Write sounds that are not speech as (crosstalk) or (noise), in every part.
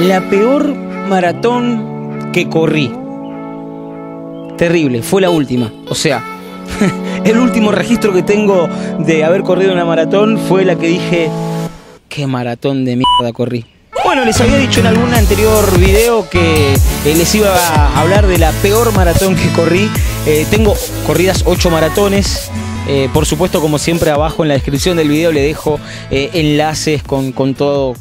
La peor maratón que corrí. Terrible, fue la última. O sea, (laughs) el último registro que tengo de haber corrido una maratón fue la que dije, qué maratón de mierda corrí. Bueno, les había dicho en algún anterior video que eh, les iba a hablar de la peor maratón que corrí. Eh, tengo corridas 8 maratones. Eh, por supuesto, como siempre, abajo en la descripción del video le dejo enlaces con, con, todo,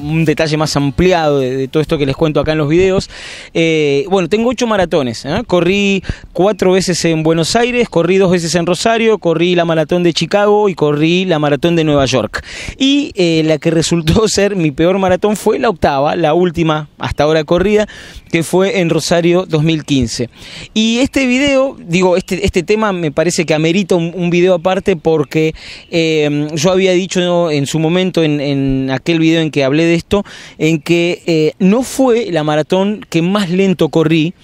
un detalle más ampliado de, todo esto que les cuento acá en los videos. Eh, bueno, tengo ocho maratones. ¿eh? Corrí cuatro veces en Buenos Aires, corrí dos veces en Rosario, corrí la maratón de Chicago y corrí la maratón de Nueva York. Y eh, la que (laughs) resultó ser mi peor maratón fue la octava, la última hasta ahora corrida, que fue en Rosario 2015. Y este video, digo, este, este tema me parece que amerita un, video aparte porque yo había dicho en su momento, en, aquel video en que hablé de esto, en que eh, no fue la maratón que más lento corrí,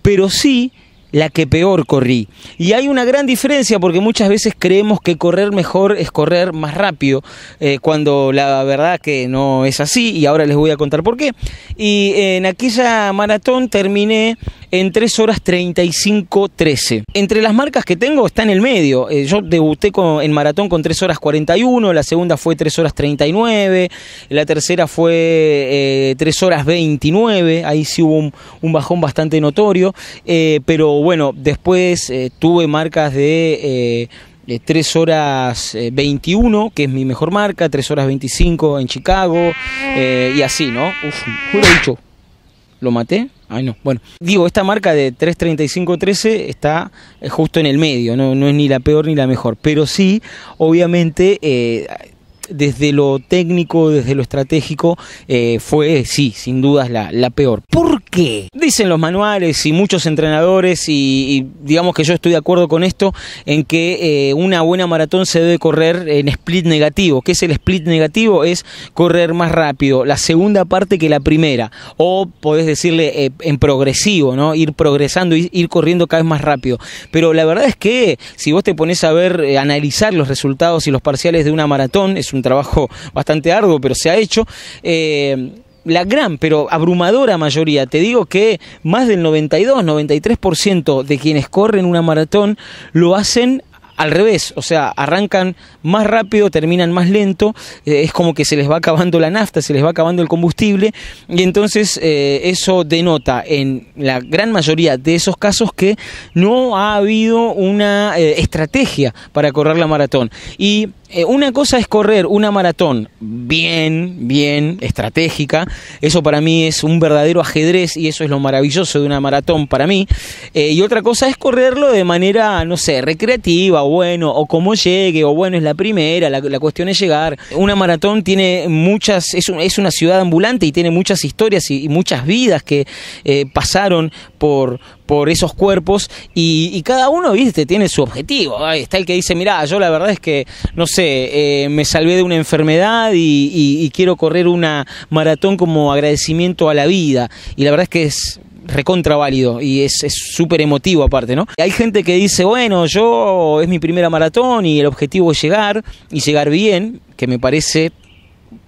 pero sí la que peor corrí. Y hay una gran diferencia porque muchas veces creemos que correr mejor es correr más rápido, eh, cuando la verdad que no es así, y ahora les voy a contar por qué. Y en aquella maratón terminé en 3 horas 35.13. Entre las marcas que tengo está en el medio. Eh, yo debuté con, en maratón con 3 horas 41, la segunda fue 3 horas 39, la tercera fue 3 eh, horas 29, ahí sí hubo un, bajón bastante notorio, eh, pero bueno, después tuve marcas de... 3 horas 21, que es mi mejor marca, 3 horas 25 en Chicago, y así, ¿no? Uf, juro dicho, ¿lo maté? no. Bueno, digo, esta marca de 33513 está eh, justo en el medio, no, es ni la peor ni la mejor, pero sí, obviamente, eh, desde lo técnico, desde lo estratégico, eh, fue, sí, sin dudas la, la, peor. ¿Por qué? Dicen los manuales y muchos entrenadores, y, digamos que yo estoy de acuerdo con esto, en que eh, una buena maratón se debe correr en split negativo. ¿Qué es el split negativo? Es correr más rápido la segunda parte que la primera. O podés decirle eh, en progresivo, ¿no? Ir progresando, ir, ir corriendo cada vez más rápido. Pero la verdad es que si vos te pones a ver, analizar los resultados y los parciales de una maratón, es un un trabajo bastante arduo, pero se ha hecho. Eh, la gran, pero abrumadora mayoría, te digo que más del 92, 93% de quienes corren una maratón lo hacen al revés, o sea, arrancan más rápido, terminan más lento, eh, es como que se les va acabando la nafta, se les va acabando el combustible, y entonces eh, eso denota en la gran mayoría de esos casos que no ha habido una estrategia para correr la maratón. Y eh, una cosa es correr una maratón bien, bien estratégica. Eso para mí es un verdadero ajedrez y eso es lo maravilloso de una maratón para mí. Eh, y otra cosa es correrlo de manera, no sé, recreativa, o bueno, o como llegue, o bueno, es la primera, la, cuestión es llegar. Una maratón tiene muchas, es, es una ciudad ambulante y tiene muchas historias y, muchas vidas que eh, pasaron por, por esos cuerpos y, cada uno, viste, tiene su objetivo. está el que dice, mirá, yo la verdad es que, no sé, eh, me salvé de una enfermedad y, quiero correr una maratón como agradecimiento a la vida. Y la verdad es que es recontra válido y es súper emotivo aparte, ¿no? Hay gente que dice, bueno, yo es mi primera maratón y el objetivo es llegar y llegar bien, que me parece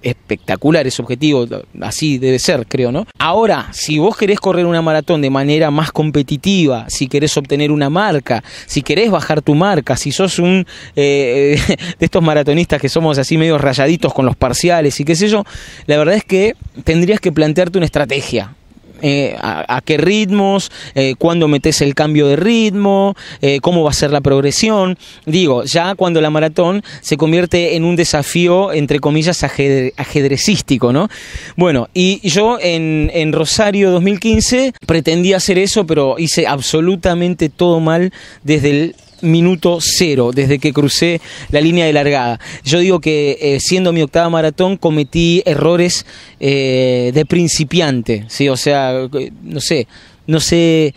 espectacular ese objetivo, así debe ser, creo, ¿no? Ahora, si vos querés correr una maratón de manera más competitiva, si querés obtener una marca, si querés bajar tu marca, si sos un eh, (laughs) de estos maratonistas que somos así medio rayaditos con los parciales y qué sé yo, la verdad es que tendrías que plantearte una estrategia, eh, a, qué ritmos, eh, cuándo metes el cambio de ritmo, eh, cómo va a ser la progresión. Digo, ya cuando la maratón se convierte en un desafío, entre comillas, ajedrecístico, ¿no? Bueno, y yo en, en Rosario 2015 pretendía hacer eso, pero hice absolutamente todo mal desde el minuto cero, desde que crucé la línea de largada. Yo digo que eh, siendo mi octava maratón cometí errores eh, de principiante, ¿sí? O sea, eh, no sé, no sé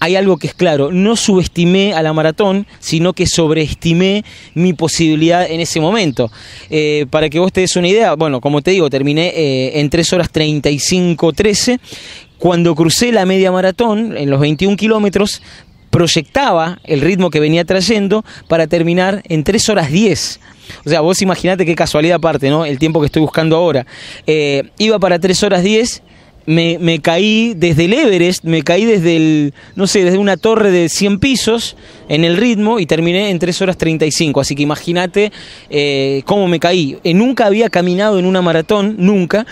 hay algo que es claro, no subestimé a la maratón, sino que sobreestimé mi posibilidad en ese momento. para que vos te des una idea, bueno, como te digo, terminé en 3 horas 35, 13. Cuando crucé la media maratón, en los 21 kilómetros, proyectaba el ritmo que venía trayendo para terminar en 3 horas 10. O sea, vos imaginate qué casualidad aparte, ¿no? El tiempo que estoy buscando ahora. Eh, iba para 3 horas 10 me, caí desde el Everest, me caí desde el, no sé, desde una torre de 100 pisos en el ritmo y terminé en 3 horas 35. Así que imaginate eh, cómo me caí. Eh, nunca había caminado en una maratón, nunca.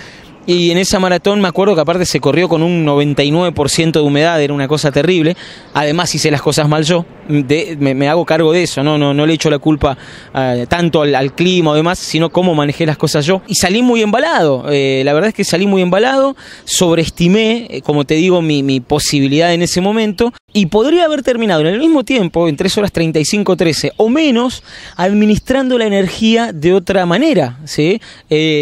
Y en esa maratón me acuerdo que aparte se corrió con un 99% de humedad, era una cosa terrible. Además hice las cosas mal yo me, hago cargo de eso, no, no, no le echo la culpa eh, tanto al, clima o demás, sino cómo manejé las cosas yo. Y salí muy embalado, eh, la verdad es que salí muy embalado, sobreestimé, eh, como te digo, mi, mi, posibilidad en ese momento y podría haber terminado en el mismo tiempo, en 3 horas 35, 13 o menos, administrando la energía de otra manera, ¿sí?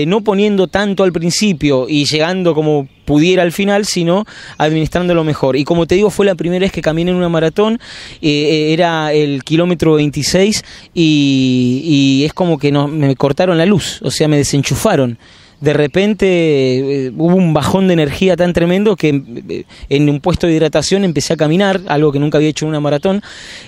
no poniendo tanto al principio y llegando como pudiera al final, sino administrándolo mejor. Y como te digo, fue la primera vez que caminé en una maratón, eh, eh, era el kilómetro 26 y, es como que no, me cortaron la luz, o sea, me desenchufaron de repente eh, hubo un bajón de energía tan tremendo que en un puesto de hidratación empecé a caminar, algo que nunca había hecho en una maratón.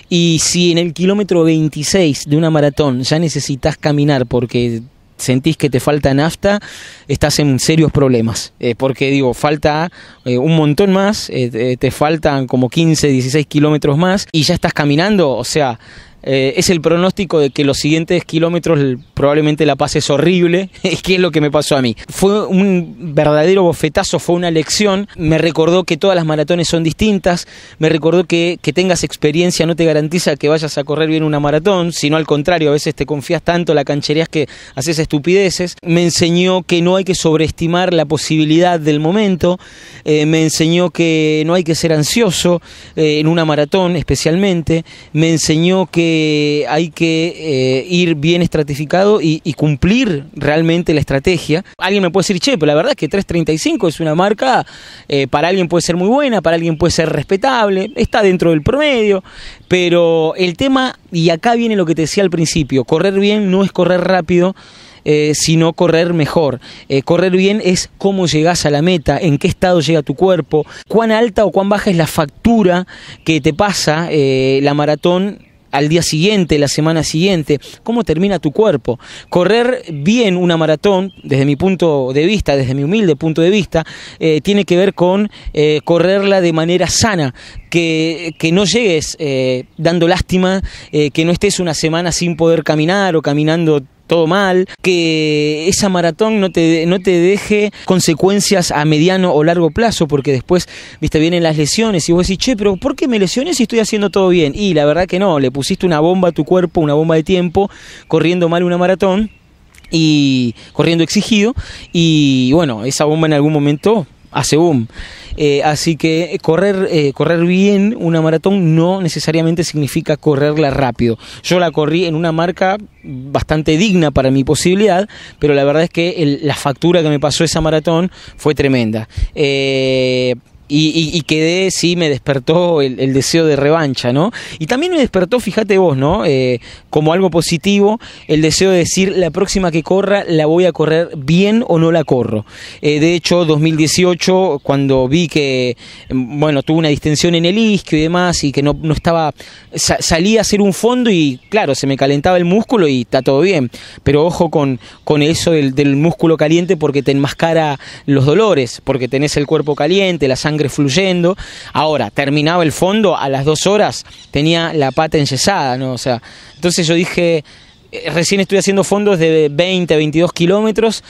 Y si en el kilómetro 26 de una maratón ya necesitas caminar porque sentís que te falta nafta, estás en serios problemas. Eh, porque digo, falta eh, un montón más, eh, te faltan como 15, 16 kilómetros más y ya estás caminando. O sea, eh, es el pronóstico de que los siguientes kilómetros probablemente la paz es horrible, (laughs) que es lo que me pasó a mí. Fue un verdadero bofetazo, fue una lección, me recordó que todas las maratones son distintas, me recordó que, que tengas experiencia no te garantiza que vayas a correr bien una maratón, sino al contrario, a veces te confías tanto, la cancherías que haces estupideces, me enseñó que no hay que sobreestimar la posibilidad del momento, eh, me enseñó que no hay que ser ansioso eh, en una maratón especialmente, me enseñó que eh, hay que eh, ir bien estratificado y, cumplir realmente la estrategia. Alguien me puede decir, che, pero la verdad es que 335 es una marca, eh, para alguien puede ser muy buena, para alguien puede ser respetable, está dentro del promedio, pero el tema, y acá viene lo que te decía al principio, correr bien no es correr rápido, sino correr mejor. correr bien es cómo llegas a la meta, en qué estado llega tu cuerpo, cuán alta o cuán baja es la factura que te pasa la maratón al día siguiente, la semana siguiente, cómo termina tu cuerpo. Correr bien una maratón, desde mi punto de vista, desde mi humilde punto de vista, eh, tiene que ver con eh, correrla de manera sana, que, que no llegues eh, dando lástima, que no estés una semana sin poder caminar o caminando todo mal, que esa maratón no te, no te deje consecuencias a mediano o largo plazo, porque después, viste, vienen las lesiones y vos decís, che, pero ¿por qué me lesiones si estoy haciendo todo bien? Y la verdad que no, le pusiste una bomba a tu cuerpo, una bomba de tiempo, corriendo mal una maratón y corriendo exigido, y bueno, esa bomba en algún momento hace boom. Eh, así que correr, eh, correr bien una maratón no necesariamente significa correrla rápido. Yo la corrí en una marca bastante digna para mi posibilidad, pero la verdad es que la factura que me pasó esa maratón fue tremenda. Eh, y, quedé, sí, me despertó el, deseo de revancha, ¿no? Y también me despertó, fíjate vos, ¿no? Eh, como algo positivo, el deseo de decir, la próxima que corra, la voy a correr bien o no la corro. Eh, de hecho, 2018, cuando vi que, mm, bueno, tuve una distensión en el isquio y demás, y que no, estaba, salí a hacer un fondo y, claro, se me calentaba el músculo y está todo bien. Pero ojo con, con eso del, del músculo caliente porque te enmascara los dolores, porque tenés el cuerpo caliente, la sangre fluyendo. Ahora, terminaba el fondo, a las dos horas tenía la pata enyesada, ¿no? O sea, entonces yo dije, eh, recién estoy haciendo fondos de 20, 22 kilómetros,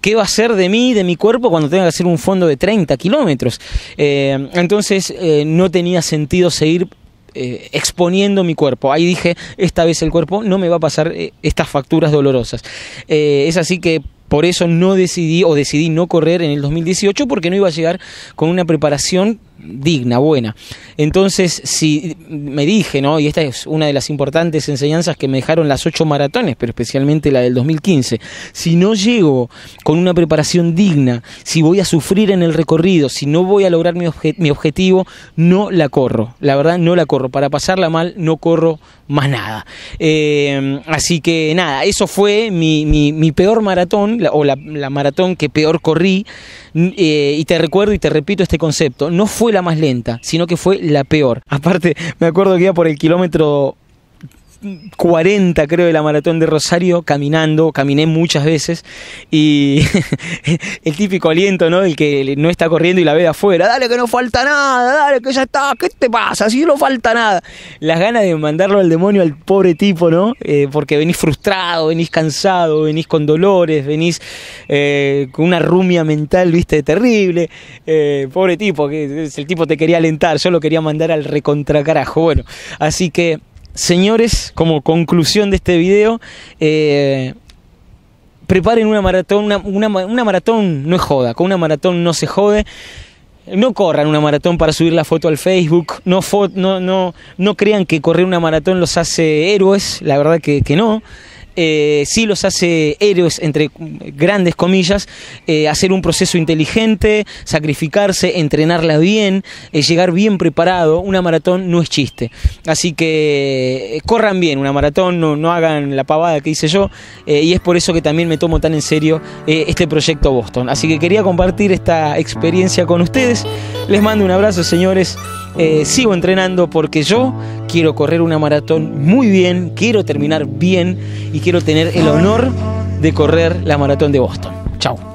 ¿qué va a ser de mí, de mi cuerpo, cuando tenga que hacer un fondo de 30 kilómetros? Eh, entonces eh, no tenía sentido seguir exponiendo mi cuerpo. Ahí dije, esta vez el cuerpo no me va a pasar estas facturas dolorosas. es así que por eso no decidí o decidí no correr en el 2018 porque no iba a llegar con una preparación digna, buena. Entonces, si me dije, ¿no? Y esta es una de las importantes enseñanzas que me dejaron las ocho maratones, pero especialmente la del 2015. Si no llego con una preparación digna, si voy a sufrir en el recorrido, si no voy a lograr mi, mi objetivo, no la corro. La verdad, no la corro. Para pasarla mal, no corro más nada. Em, así que nada, eso fue mi, mi, peor maratón, o la, maratón que peor corrí. Eh, y te recuerdo y te repito este concepto, no fue la más lenta, sino que fue la peor. (laughs) Aparte, me acuerdo que iba por el kilómetro 40, creo, de la maratón de Rosario, caminando, caminé muchas veces y (laughs) el típico aliento, ¿no? El que no está corriendo y la ve afuera, dale que no falta nada, dale que ya está, ¿qué te pasa? Si no falta nada. Las ganas de mandarlo al demonio al pobre tipo, ¿no? Eh, porque venís frustrado, venís cansado, venís con dolores, venís eh, con una rumia mental, viste, terrible. Eh, pobre tipo, que el tipo te quería alentar, yo lo quería mandar al recontracarajo. Bueno, así que señores, como conclusión de este video, eh, preparen una maratón, una, maratón no es joda, con una maratón no se jode. No corran una maratón para subir la foto al Facebook, no, no, no, no crean que correr una maratón los hace héroes, la verdad que, que no. Si eh, sí los hace héroes, entre grandes comillas, eh, hacer un proceso inteligente, sacrificarse, entrenarla bien, eh, llegar bien preparado. Una maratón no es chiste. Así que corran bien una maratón, no, no hagan la pavada que hice yo. y es por eso que también me tomo tan en serio este proyecto Boston. Así que quería compartir esta experiencia con ustedes. Les mando un abrazo, señores. Eh, sigo entrenando porque yo quiero correr una maratón muy bien, quiero terminar bien y quiero tener el honor de correr la maratón de Boston. Chao.